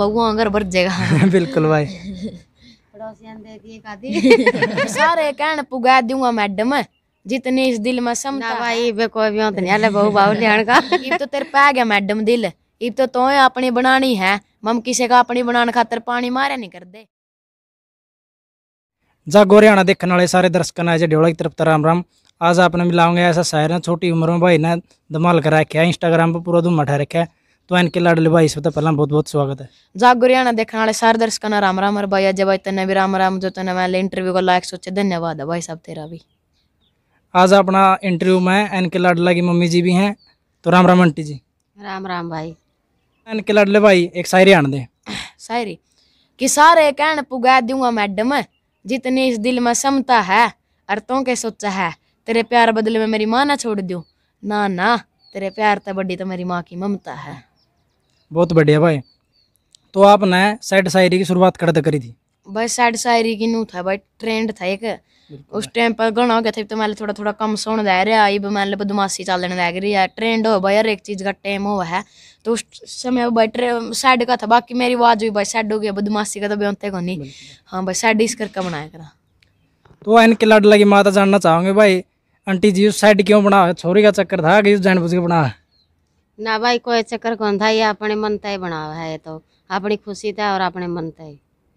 बहुआ अगर भर जाएगा बिल्कुल भाई सारे कहन पुगा दूंगा मैडम जितने इस दिल में समता भाई वे कोई भी नहीं अले बहु बाहु लेन का इब तो तेरे पै गया मैडम दिल इब तो तो अपनी बनानी है मम किसी का अपनी बनाने खातर पानी मारे नहीं कर दे जागो हरियाणा देखने वाले सारे दर्शकों ने ढेवड़ा की तरफ राम राम आज आपने मिलाऊंगे ऐसा शायर ने छोटी उम्र में भाई ने धमाल कर रखा है इंस्टाग्राम पर पूरा धूम मठा रखा है तो इनके लाडले भाई सब तो पहला बहुत बहुत स्वागत है जाग हरियाणा देखने वाले सारे दर्शकों ने राम राम भाई अजय भाई तेने भी राम राम जो तेने मैंने इंटरव्यू का लाइक सोचे धन्यवाद है भाई साहब तेरा भी आज अपना इंटरव्यू में इनके लाडला की मम्मी जी भी हैं तो राम राम आंटी जी राम राम भाई इनके लाडले भाई एक शायरी आन दे शायरी कि सारे कहन पुगा दूंगा मैडम जितनी इस दिल में समता है और तो के सोचा है तेरे प्यार बदले में मेरी माँ ना छोड़ दू ना ना तेरे प्यार तो बड़ी तो मेरी माँ की ममता है बहुत बढ़िया भाई तो आपने सैड शायरी की शुरुआत कर करी थी भाई सैड शायरी की नू था भाई ट्रेंड था एक उस टाइम पर घना हो गया था तो मैंने थोड़ा थोड़ा कम सुन दे रहा मान लो बदमाशी चलने लग रही है ट्रेंड हो भाई हर एक चीज़ का टाइम हो है तो उस समय भाई सैड का था बाकी मेरी आवाज़ भी भाई सैड हो गया बदमाशी का तो बेहतर को नहीं हाँ भाई सैड इस करके बनाया करा तो इनके लाडला की माता जानना चाहोगे भाई आंटी जी उस साइड क्यों बना छोरी का चक्कर था कि जानबूझ के बना है ना भाई कोई ના ભાઈ કોઈ ચક્કર ગોંધાઈ આપણે મનતાય બનાવે है तो अपनी खुशी था और अपने આપણે મનતાય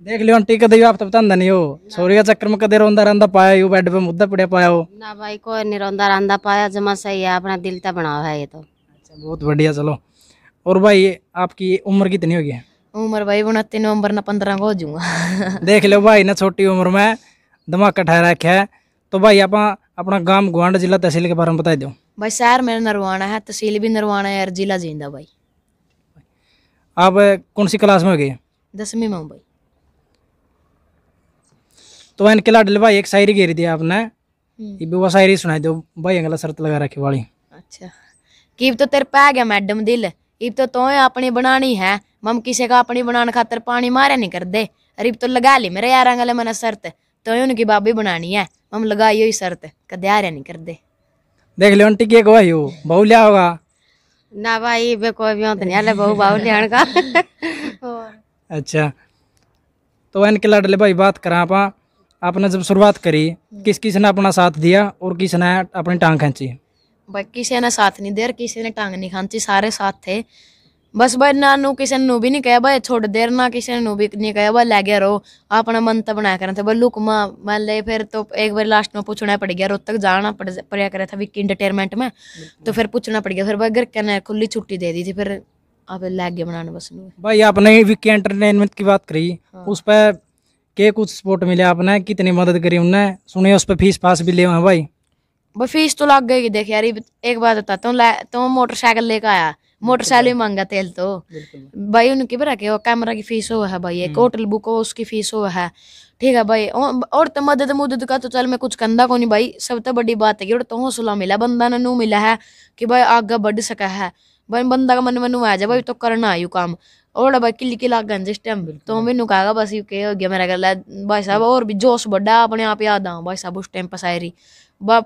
देख लियो आंटी कदे आप तो बतांदा नहीं हो छोरी का चक्कर में कदे रोंदा रंदा पाया यू बेड पे मुद्दा पड़े पाया हो ना भाई कोई नहीं रोंदा रंदा पाया जमा सही है अपना दिल ता बनावा है ये तो अच्छा बहुत बढ़िया चलो और भाई आपकी उम्र कितनी होगी उम्र भाई उनतीस नवंबर ना पंद्रह को हो जाऊंगा देख लो भाई ना छोटी उम्र में धमाका ठहरा रखा है तो भाई आप अपना गांव गुआंड जिला तहसील के बारे में बता दो भाई शहर मेरा नरवाना है तहसील भी नरवाना है जिला जिंदा भाई आप कौन सी क्लास में हो गए दसवीं में हूँ भाई तो इनके लाडले भाई एक शायरी घेरी दी आपने हम्म। ये वो शायरी सुनाई दो भाई अगला शर्त लगा रखी वाली अच्छा कि तो तेरे पै गया मैडम दिल इब तो तो अपनी बनानी है मम किसी का अपनी बनाने खातर पानी मारे नहीं कर दे अरिब तो लगा ली मेरे यार गले मैंने शर्त तो उनकी बाबी बनानी है मम लगाई हुई शर्त कदे नहीं कर दे देख लो टिके को भाई बहु लिया होगा ना भाई बे कोई भी होत नहीं अले बहु बहु लेन का अच्छा तो इनके लाडले भाई बात करा आपा आपने जब शुरुआत करी किस किस ने अपना साथ दिया और किस ने अपनी टांग खींची भाई किसी ने साथ नहीं दिया किसी ने टांग नहीं खींची सारे साथ थे बस भाई ना किसी ने બસ ભાઈ નાનું કિશનનું બી નહીં કહેવાય થોડી દેરના કિશનનું બી નહીં કહેવાય લાગ્યા રહો अपना मन तो बनाया करना था बस लुक मान ले फिर तो एक बार लास्ट में पूछना पड़ गया रोहतक जाना पड़ पड़ा करा था वीक इंटरटेनमेंट में तो फिर पूछना पड़ गया फिर भाई घर ने खुली छुट्टी दे दी थी फिर आप लग गया बनाने बस भाई आपने वीक एंटरटेनमेंट की बात करी हाँ। उस पर के कुछ सपोर्ट मिले आपने कितनी मदद करी उनने सुने उस पर फीस पास भी ले भाई भाई फीस तो लग गई देख यार एक बात बताता हूँ तो मोटरसाइकिल लेकर आया मोटरसाइकिल में महंगा तेल तो भाई उनकी बरा के कैमरा की फीस हो है भाई एक होटल बुक हो उसकी फीस हो है ठीक है भाई और तो मदद मुदद का तो चल मैं कुछ कंधा को नहीं भाई सब तो बड़ी बात है कि और तो हौसला मिला बंदा ने नू मिला है कि भाई आगे बढ़ सका है भाई बंदा का मन मनु आ जाए भाई तो करना आयु काम और भाई किली किला गंज जिस टाइम तो मैं कहा बस यू के हो गया मेरा गल भाई साहब और भी जोश बढ़ा अपने आप याद आऊँ भाई साहब उस टाइम पसायरी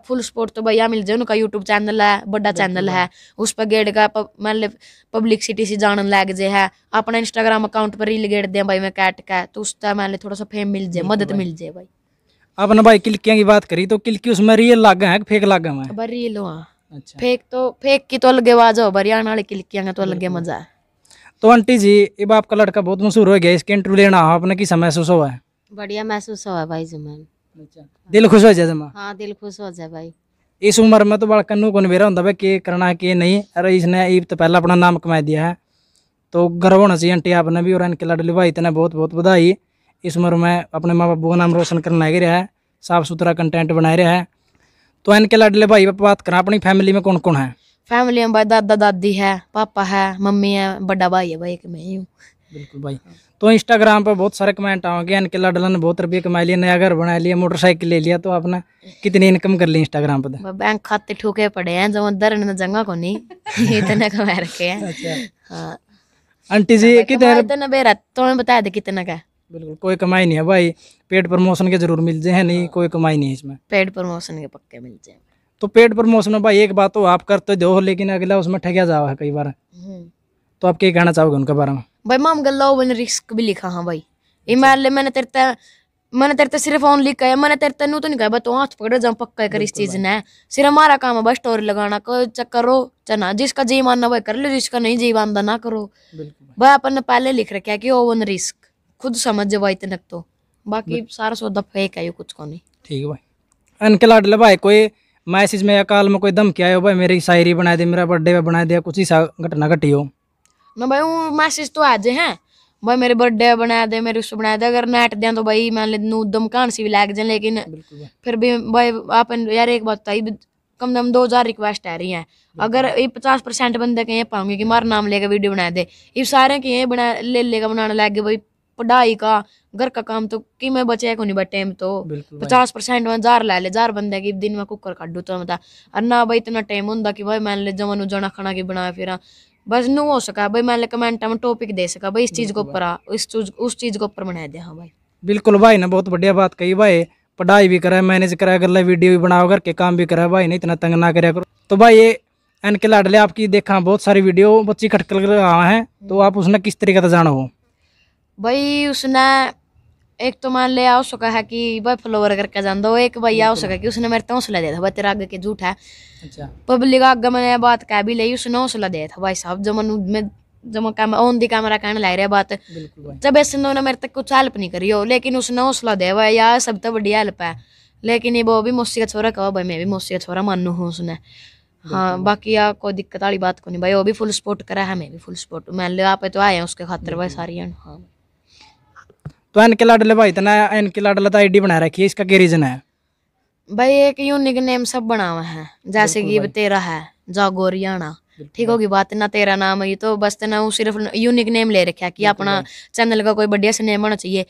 फुल सपोर्ट तो भैया मिल जाए उनका यूट्यूब चैनल है बड़ा चैनल है उस पर गेड़ का मतलब पब्लिक सिटी से जान लग जाए है अपना इंस्टाग्राम अकाउंट पर रील गेड़ दें भाई मैं कैट का तो उस उसका मैंने मतलब थोड़ा सा फेम मिल जाए मदद मिल जाए भाई आपने भाई किलकियाँ की बात करी तो किलकी उसमें रियल लागे हैं फेक लागे हैं भाई रियल हो हाँ। अच्छा फेक तो फेक की तो अलग आवाज हो हरियाणा वाले किलकियाँ का तो अलग मजा है तो आंटी जी अब आपका लड़का बहुत मशहूर हो गया इसके इंटरव्यू लेना आपने किस महसूस हुआ है बढ़िया महसूस हुआ भाई जुम्मन अच्छा दिल खुश हो जाए जमा हाँ दिल खुश हो जाए भाई इस उम्र में तो बड़ा कन्नू को बेरा होता भाई के करना है के नहीं अरे इसने ईब तो पहला अपना नाम कमा दिया है तो गर्व होना चाहिए आंटी आपने भी और इनके लाडली भाई इतने बहुत बहुत बधाई इस उम्र में अपने माँ बाप का नाम रोशन करने लग रहा है साफ सुथरा कंटेंट बनाए रहा है तो इनके लाडले भाई पर बात करा अपनी फैमिली में कौन कौन है फैमिली में भाई दादा दादी है पापा है मम्मी है बड़ा भाई है भाई मैं हूँ बिल्कुल भाई तो इंस्टाग्राम पर बहुत सारे कमेंट आओगे अनकिला डलन ने बहुत रुपये कमा लिया नया घर बना लिया मोटरसाइकिल ले लिया तो आपने कितनी इनकम कर ली इंस्टाग्राम पर बैंक खाते ठूके पड़े हैं जो अंदर तो जंगा को नहीं इतने तो कमा रखे हैं अच्छा। हाँ। आंटी जी कितने तो बताया था कितना का बिल्कुल कोई कमाई नहीं है भाई पेड प्रमोशन के जरूर मिल जाए नहीं हाँ। कोई कमाई नहीं है इसमें पेड प्रमोशन के पक्के मिल जाए तो पेड प्रमोशन में भाई एक बात तो आप करते हो लेकिन अगला उसमें ठगिया जावा है कई बार हम्म। तो आप क्या कहना चाहोगे उनके बारे में भाई माम गल्ला मैंने रिस्क भी लिखा हाँ भाई ये मैं ले मैंने तेरे मैंने तेरे सिर्फ ऑन लिखा है मैंने तेरे तेन तो नहीं कहा तू हाथ पकड़ जा पक्का कर इस चीज ने सिर्फ हमारा काम है बस स्टोरी लगाना को करो ना जिसका जी मानना भाई कर लो जिसका नहीं जी मानना ना करो भाई अपन ने पहले लिख रखा है कि ओवन रिस्क खुद समझ जाओ भाई तनक तो बाकी सारा सौदा फेक है कुछ को नहीं ठीक है भाई अनके लाडले भाई कोई मैसेज में या कॉल में कोई दम क्या हो भाई मेरी शायरी बना दे मेरा बर्थडे पे बना दिया कुछ ही घटना घटी हो मैं भाई मैसेज तो आज हैं भाई मेरे बर्थडे बनाया दे मेरे उसको बनाया दे अगर नेट दें तो भाई मान लें दम कान सी भी लग जाए लेकिन फिर भी भाई आप यार एक बात बताई कम से कम दो हज़ार रिक्वेस्ट आ रही हैं अगर ये पचास परसेंट बंदे कहीं पाऊंगे कि मारा नाम लेकर वीडियो बना दे ये सारे कहीं बना ले लेकर बनाने लग गए भाई पढ़ाई का घर का काम तो कि मैं बचे को नहीं बट टाइम तो पचास परसेंट में जार ला ले जार बंदे की दिन में कुकर काटू तो मैं और ना भाई इतना टाइम होंगे कि भाई मैंने जमा जाना खाना की बना फिर बस नु हो सका भाई मैंने कमेंट में टॉपिक दे सका भाई इस चीज को ऊपर इस चीज उस चीज को ऊपर बनाया दिया हां भाई बिल्कुल भाई ने बहुत बढ़िया बात कही भाई पढ़ाई भी करा मैनेज करा अगला वीडियो भी बनाओ करके काम भी करा भाई नहीं इतना तंग ना करया करो तो भाई ये एनके के लाडले आपकी देखा बहुत सारी वीडियो बच्ची खटकल रहा है तो हम्म। आप उसने किस तरीके से जानो हो भाई उसने एक तो मान लिया हो सका है कि भाई फलोवर करके जान दो एक भाई आ सका कि उसने मेरे तो हौसला दिया था भाई तेरा आगे के झूठ है अच्छा पब्लिक आगे मैंने बात कह भी ली उसने हौसला दिया था भाई साहब जब मैं जब कैमरा ऑन दी कैमरा कहने लग रहा बात जब ऐसे उन्होंने मेरे तक कुछ हेल्प नहीं करी हो लेकिन उसने हौसला दे भाई यार सब तो बड़ी हेल्प है लेकिन ये वो भी मौसी का छोरा कहो भाई मैं भी मौसी का छोरा मानू हूँ उसने हाँ बाकी यार कोई दिक्कत वाली बात को नहीं भाई वो भी फुल सपोर्ट करा है मैं भी फुल सपोर्ट मैं ले आप तो आए हैं उसके खातर भाई सारी हाँ तो एन के लाडले भाई इतना एन के लाडला तो आईडी बना रखी है इसका क्या रीजन है भाई एक यूनिक नेम सब बना है जैसे कि तेरा है जागोरियाना ठीक होगी बात ना तेरा नाम है तो बस तेना सिर्फ यूनिक नेम ले रखा कि अपना चैनल का कोई बढ़िया से नेम होना चाहिए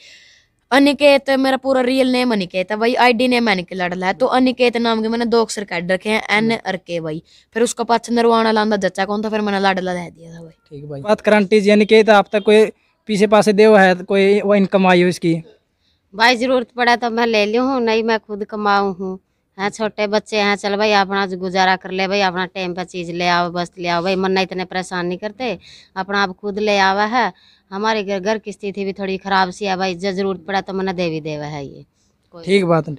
अनिकेत मेरा पूरा रियल नेम अनिकेत है भाई आईडी नेम अनिकेत लड़ला है तो अनिकेत नाम के मैंने दो अक्षर काट रखे हैं एन आर के भाई फिर उसका पास नरवाना लांदा जच्चा कौन था फिर मैंने लाडला दे दिया था भाई ठीक भाई बात करंटी जी अनिकेत आप तक तो कोई पीछे पासे देव है तो कोई वो इनकम आई हो इसकी भाई जरूरत पड़ा तो मैं ले लू हूँ नहीं मैं खुद कमाऊ हूँ हाँ छोटे बच्चे हैं चल भाई अपना गुजारा कर ले भाई अपना टाइम पर चीज़ ले आओ बस ले आओ भाई मन इतने परेशान नहीं करते अपना आप खुद ले आवा है हमारे घर घर की स्थिति भी थोड़ी खराब सी है भाई जब जरूरत पड़ा तो मैंने देवी देवा है ये ठीक बात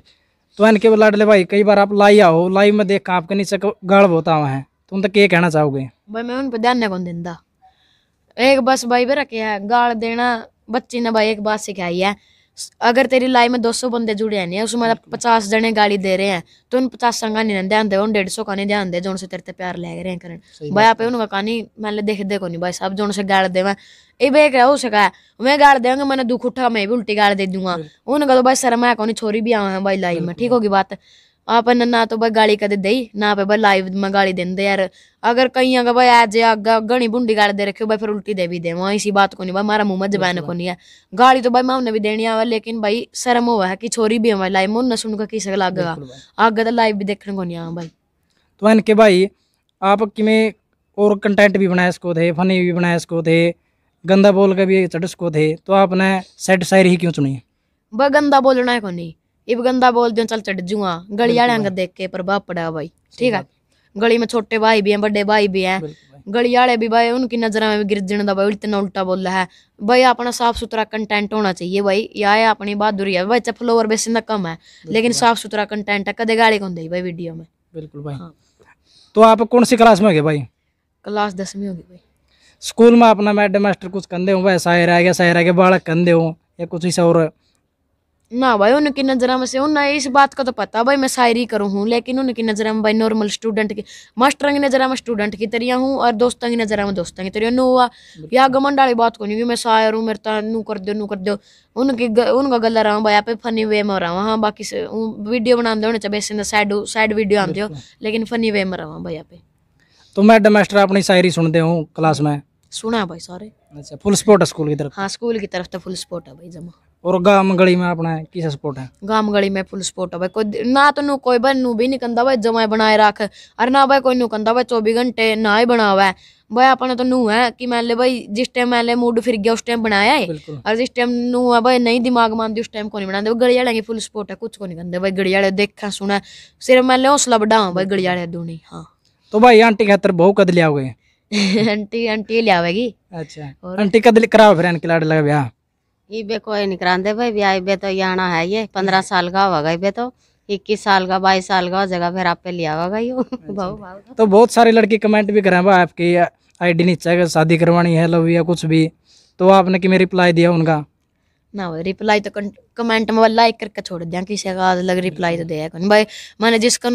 तो इनके लाडले भाई कई बार आप लाई आओ लाई में देख आपके नीचे गड़ होता हुआ है तुम तो क्या कहना चाहोगे भाई मैं उन पर ध्यान नहीं कौन देता एक बस भाई पे रखे है गाल देना बच्ची ने भाई एक बात सिखाई है अगर तेरी लाइफ में 200 बंदे जुड़े हैं नहीं उसमें पचास जने गाली दे रहे हैं तो उन पचास संगा नहीं ध्यान दे डेढ़ सौ का नहीं ध्यान दे जो उनसे तेरे प्यार ले रहे हैं करण भाई आप उनका कहानी मैंने देख देखो नहीं भाई साहब जो उनसे गाल दे मैं ये भाई क्या हो सका है मैं गाल देंगे मैंने दुख उठा मैं भी उल्टी गाल दे दूंगा उनका तो भाई मैं कौन छोरी भी आवा है भाई लाइफ में ठीक होगी बात आप ना तो भाई गाली कदे दई ना पे भाई लाइव में गाली दें दे यार अगर कहीं अगर भाई आज आगे गणी बुंडी गाली दे रखे भाई फिर उल्टी दे भी दे वहाँ इसी बात को नहीं भाई मारा मुंह मजबान को नहीं है गाली तो भाई मामने भी देनी आवा लेकिन भाई शर्म हो कि छोरी भी हमारी लाइव में न सुन का किसी लागेगा आगे तो लाइव भी देखने को नहीं आवा भाई तो मैंने के भाई आप किमें और कंटेंट भी बनाया इसको थे फनी भी बनाया इसको थे गंदा बोल के भी चढ़ इसको थे तो आपने सेट शायरी ही क्यों चुनी भाई गंदा बोलना है को नहीं इब गंदा बोल दियो चल चढ़ जूंगा गली वाले का देख के प्रभाव पड़ा भाई ठीक है गली में छोटे भाई भी हैं बड़े भाई भी हैं गली वाले भी भाई उनकी नजर में गिरजन का भाई इतना उल्टा बोल है भाई अपना साफ सुथरा कंटेंट होना चाहिए भाई या है अपनी बहादुरी है भाई फ्लोवर बेसिन का कम है लेकिन साफ सुथरा कंटेंट है कदे गाली कौन भाई वीडियो में बिल्कुल भाई हाँ। तो आप कौन सी क्लास में हो गए भाई क्लास दसवीं होगी भाई स्कूल में अपना मैडम मास्टर कुछ कंधे हो भाई शायर आ गया शायर आ गया बालक कंधे हो या कुछ ऐसा और ना भाई उनकी नज़र में से उन्हें इस बात का तो पता भाई मैं शायरी करूँ हूँ लेकिन उनकी नज़र में भाई नॉर्मल स्टूडेंट की मास्टर की नज़र में स्टूडेंट की तरिया हूँ और दोस्तों की नज़र में दोस्तों की तरिया नू हुआ या गमंड वाली बात को नहीं कि मैं शायर हूँ मेरे तो नू कर दो नू कर दो उनकी ग, उनका गला रहा हूँ भाई आप फनी वे में रहा हाँ बाकी से वीडियो बनाते होने चाहिए साइड साइड वीडियो आते हो लेकिन फनी वे में रहा भाई आप तो मैडम मास्टर तो अपनी शायरी सुनते हूँ क्लास में सुना भाई सारे अच्छा फुल स्पोर्ट है स्कूल की तरफ हाँ स्कूल की तरफ तो फुल स्पोर्ट है भाई जमा और गांव गली में अपना किस सपोर्ट है गांव गली में फुल सपोर्ट है भाई कोई ना तो नू कोई भाई नू भी नहीं कंदा भाई जमा बनाए रख अरे ना भाई कोई नू कंदा भाई चौबीस घंटे ना ही बना हुआ भाई अपने तो नू है कि मैंने भाई जिस टाइम मैंने मूड फिर गया उस टाइम बनाया है और जिस टाइम नू है भाई नहीं दिमाग मानती उस टाइम को नहीं बनाते गली वाले की फुल सपोर्ट है कुछ को नहीं कहते भाई गली वाले देखा सुना सिर्फ मैंने हौसला बढ़ावा भाई गली वाले दूनी हाँ तो भाई आंटी खातर बहु कद लिया हुए आंटी आंटी लिया अच्छा आंटी कद कराओ फिर इनके लाड लगा ब्याह इबे कोई नहीं कराते भाई ब्याह इबे तो याना है ये पंद्रह साल का होगा इबे तो इक्कीस साल का बाईस साल का जगह फिर आप पे लिया होगा यो भाव तो, तो बहुत सारे लड़के कमेंट भी करें भाई आपकी आईडी नीचे शादी करवानी है लव या कुछ भी तो आपने कि रिप्लाई दिया उनका ना भाई रिप्लाई तो कमेंट में लाइक करके छोड़ दिया किसी का लग रिप्लाई तो दिया भाई मैंने जिसका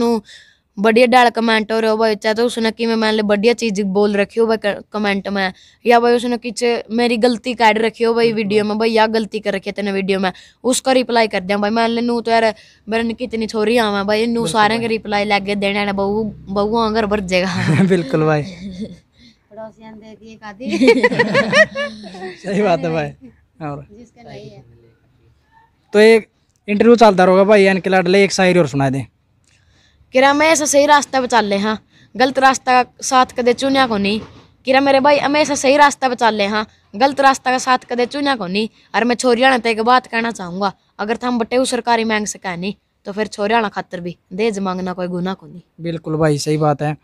बढ़िया डाल कमेंट हो रहे हो भाई चाहे तो उसने कि मैं मैंने बढ़िया चीज बोल रखी हो भाई कमेंट में या भाई उसने कि मेरी गलती काट रखी हो भाई वीडियो में भाई या गलती कर रखी है तेने वीडियो में उसका रिप्लाई कर दिया भाई मैंने नू तो यार मेरे कितनी छोरी आवा भाई नू सारे के रिप्लाई लगे देने बहू बहू अगर भर जाएगा बिल्कुल भाई सही बात है भाई और तो एक इंटरव्यू चलता रहेगा भाई यानी कि लाडले एक शायरी और सुना दें किरा मैं ऐसा सही रास्ता बचा ले हाँ गलत रास्ता का साथ कदे चुनिया को नहीं किरा मेरे भाई हमेशा सही रास्ता बचा ले हाँ गलत रास्ता का साथ कदे चुनिया को नहीं और मैं छोरिया ने तेरे बात कहना चाहूँगा अगर तुम बटे सरकारी मांग सका नहीं तो फिर छोरिया खातर भी दहेज मांगना कोई गुना को नहीं बिल्कुल भाई सही बात है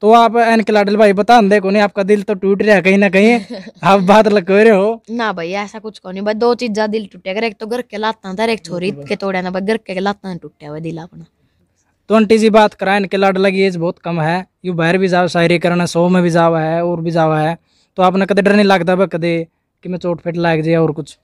तो आप एनके लाडल भाई बता दे को नहीं आपका दिल तो टूट रहा है कहीं ना कहीं आप बात लग रहे हो ना भाई ऐसा कुछ को नहीं भाई दो चीजा दिल टूटे अगर एक तो घर के लाता था एक छोरी के तोड़े ना भाई घर के लाता टूटे हुआ दिल अपना ट्वेंटी तो जी बात कराएं इनके लाड लगी एज बहुत कम है यू बाहर भी जाओ शायरी करना सौ में भी जावा है और भी जावा है तो आपने कदे डर नहीं लगता भाई कदे कि मैं चोट फेट लाग जाए और कुछ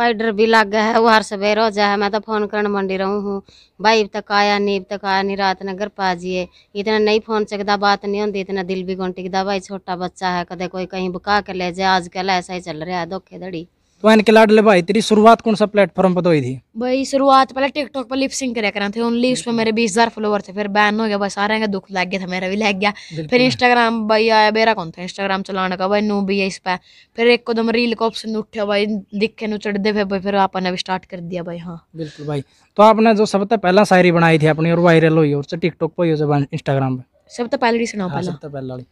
भाई डर भी लग गया है वो हर सवेर हो जाए मैं तो फोन करने मंडी रहूँ हूँ भाई अब तक आया नहीं अब तक आया नहीं रात ने घर पा जाइए इतना नहीं फोन चकदा बात नहीं होती इतना दिल भी गुन टिकता भाई छोटा बच्चा है कदे कोई कहीं बुका के ले जाए आजकल ऐसा ही चल रहा है धोखे धड़ी तो इनके लाडले भाई तेरी शुरुआत कौन सा प्लेटफॉर्म पर तो हुई थी भाई शुरुआत पहले टिकटॉक पर लिपसिंग करे करा थे ओनली उस पर मेरे बीस हजार फॉलोअर थे फिर बैन हो गया भाई सारे का दुख लग गया था मेरा भी लग गया फिर इंस्टाग्राम भाई आया मेरा कौन था इंस्टाग्राम चलाने का भाई नू भी है इस पर फिर एक कदम रील का ऑप्शन उठे भाई दिखे नु चढ़ दे भाई फिर आपने भी स्टार्ट कर दिया भाई हाँ बिल्कुल भाई तो आपने जो सबसे तो पहला शायरी बनाई थी अपनी और वायरल हुई और टिकटॉक पर हुई इंस्टाग्राम पर सबसे पहले सुनाओ पहले हाँ, सबसे पहला तो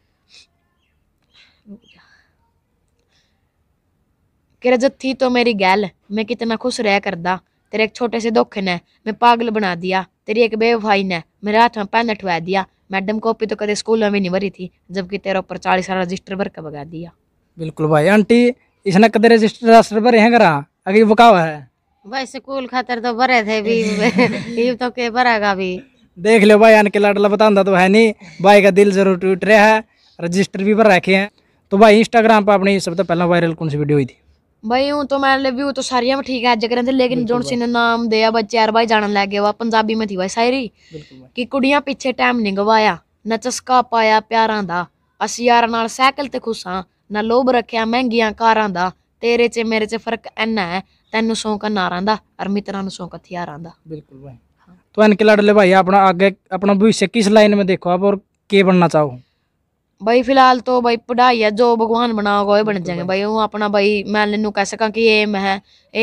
कि रजत थी तो मेरी गैल मैं कितना खुश रह कर दा तेरे एक छोटे से धोखे ने मैं पागल बना दिया तेरी एक बेवफाई ने मेरे हाथ में पेन अटवा दिया मैडम कॉपी तो कदे स्कूल में भी नहीं भरी थी जबकि तेरे ऊपर चालीस साल रजिस्टर भर का बगा दिया बिल्कुल भाई आंटी इसने कदे रजिस्टर रजिस्टर भरे हैं करा अगर वो है भाई स्कूल खातर तो भरे थे भी ये तो के भरागा भी देख लो भाई आनके लाडला बताता तो है नहीं भाई का दिल जरूर टूट रहा है रजिस्टर भी भर रखे हैं तो भाई इंस्टाग्राम पर अपनी सबसे पहला वायरल कौन सी वीडियो हुई थी ਬਈ ਉਹ ਤੋਂ ਮੈਂ ਲੈ ਵੀ ਤੋਂ ਸਾਰੀਆਂ ਵੀ ਠੀਕ ਹੈ ਅੱਜ ਕਰਨ ਤੇ ਲੇਕਿਨ ਜੋਨ ਸਿੰਘ ਨਾਮ ਦੇ ਆ ਬੱਚੇ ਯਾਰ ਬਾਈ ਜਾਣਨ ਲੱਗ ਗਏ ਵਾ ਪੰਜਾਬੀ ਮਥੀ ਵਾ ਸਾਇਰੀ ਕਿ ਕੁੜੀਆਂ ਪਿੱਛੇ ਟਾਈਮ ਨਹੀਂ ਗਵਾਇਆ ਨਿੰਗਵਾਇਆ ਨਚਸਕਾ ਪਾਇਆ ਪਿਆਰਾਂ ਦਾ ਅਸੀਂ ਯਾਰ ਨਾਲ ਸਾਈਕਲ ਤੇ ਖੁਸਾਂ ਨਾ ਲੋਭ ਰੱਖਿਆ ਮਹਿੰਗੀਆਂ ਕਾਰਾਂ ਦਾ ਤੇਰੇ ਚ ਮੇਰੇ ਚ ਫਰਕ ਐਨਾ ਹੈ ਤੈਨੂੰ ਸ਼ੌਕ ਨਾਰਾਂ ਦਾ ਅਰ ਮਿੱਤਰਾਂ ਨੂੰ ਸ਼ੌਕ ਹਥਿਆਰਾਂ ਦਾ ਬਿਲਕੁਲ ਭਾਈ ਤੂੰ ਐਨ ਕਿ ਲੜ ਲੈ ਭਾਈ ਆਪਣਾ ਅੱਗੇ ਆਪਣਾ ਭਵਿੱਖ ਕਿਸ ਲਾਈਨ ਮੇ ਦੇਖੋ ਆਪ ਔਰ ਕੀ ਬਣਨਾ ਚਾਹੋ भाई फिलहाल तो भाई पढ़ाई है जो भगवान बनाओगे वही बन जाएंगे भाई वो अपना भाई मैं लेनू कह सका कि एम है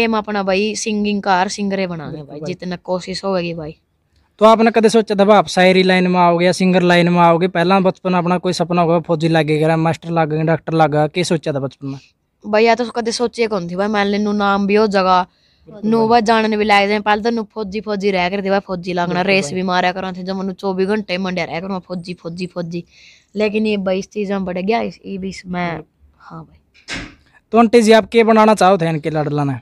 एम अपना भाई सिंगिंग कार सिंगर बनाने भाई जितना कोशिश होगी भाई तो आपने कदे सोचा था आप शायरी लाइन में आओगे या सिंगर लाइन में आओगे पहला बचपन अपना कोई सपना होगा फौजी लगेगा मास्टर लगेगा डॉक्टर लगेगा के सोचा था बचपन में भाई या तो कदे सोचे कौन थी भाई मैं लेनू नाम भी हो जगह नोवा जानने भी लग जाए पहले तेन फौजी फौजी रह कर देवा फौजी लगना रेस भी मारा करो थे जब चौबीस घंटे मंडिया रह करो फौजी फौजी फौजी लेकिन ये बाईस चीजा बड़े गया ये मैं हाँ भाई तो आंटी जी आप क्या बनाना चाहो थे इनके लड़ला ने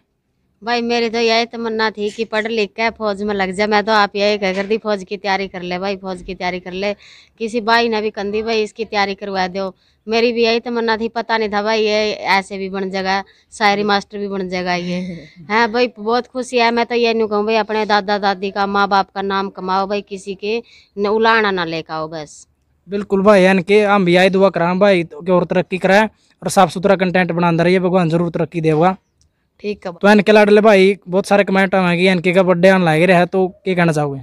भाई मेरी तो यही तमन्ना थी कि पढ़ लिख के फौज में लग जाए मैं तो आप यही कह कर दी फौज की तैयारी कर ले भाई फौज की तैयारी कर ले किसी भाई ने भी कंधी भाई इसकी तैयारी करवा दो मेरी भी यही तमन्ना थी पता नहीं था भाई ये ऐसे भी बन जाएगा शायरी मास्टर भी बन जाएगा ये है भाई बहुत खुशी है मैं तो यही नहीं कहूँ भाई अपने दादा दादी का माँ बाप का नाम कमाओ भाई किसी के उलाना ना लेकर आओ बस बिल्कुल भाई यानी कि हम भी यही दुआ करा भाई और तरक्की कराए और साफ़ सुथरा कंटेंट बना रहिए भगवान जरूर तरक्की देगा ठीक है तो इनके लाडले भाई बहुत सारे कमेंट आए कि इनके का बर्थडे आने लग रहा है तो क्या कहना चाहोगे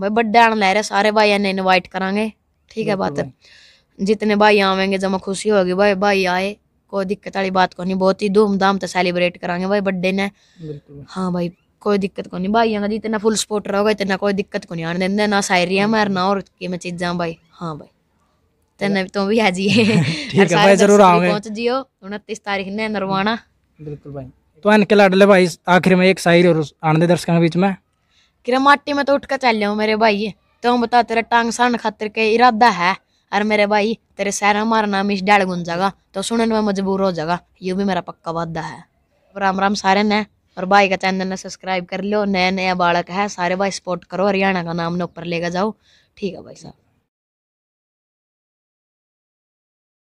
भाई बर्थडे आने लग रहा है सारे भाई इन्हें इन्वाइट करांगे ठीक है बात जितने भाई आवेंगे जमा खुशी होगी भाई भाई आए कोई दिक्कत वाली बात को नहीं बहुत ही धूमधाम से सेलिब्रेट करांगे भाई बर्थडे ने हाँ भाई कोई दिक्कत को नहीं भाई जी इतना फुल सपोर्ट रहोगा इतना कोई दिक्कत को नहीं आने देंगे ना शायरिया मार ना और कि मैं चीजा भाई हाँ भाई तेने तो भी हाजी है ठीक है भाई जरूर आओगे पहुंच जियो 29 तारीख ने नरवाना बिल्कुल भाई तो इनके लाडले भाई आखिर में एक शायर और आनंद दर्शकों के बीच में किरा माटी में तो उठ कर चल हूँ मेरे भाई तो बता तेरा टांग सान खातर के इरादा है अरे मेरे भाई तेरे शहर हमारा नाम इस डैड गुन जागा तो सुनने में मजबूर हो जागा यू भी मेरा पक्का वादा है राम राम सारे ने और भाई का चैनल ने सब्सक्राइब कर लो नया नया बालक है सारे भाई सपोर्ट करो हरियाणा का नाम ने ऊपर लेकर जाओ ठीक है भाई साहब